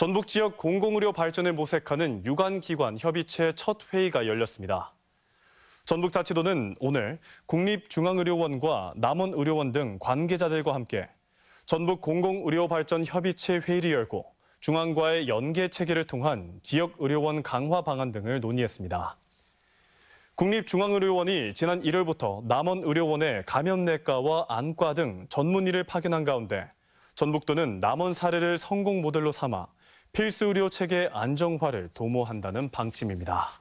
전북 지역 공공의료 발전을 모색하는 유관기관 협의체 첫 회의가 열렸습니다. 전북자치도는 오늘 국립중앙의료원과 남원의료원 등 관계자들과 함께 전북 공공의료발전협의체 회의를 열고 중앙과의 연계 체계를 통한 지역의료원 강화 방안 등을 논의했습니다. 국립중앙의료원이 지난 1월부터 남원의료원의 감염내과와 안과 등 전문의를 파견한 가운데 전북도는 남원 사례를 성공 모델로 삼아 필수 의료 체계 안정화를 도모한다는 방침입니다.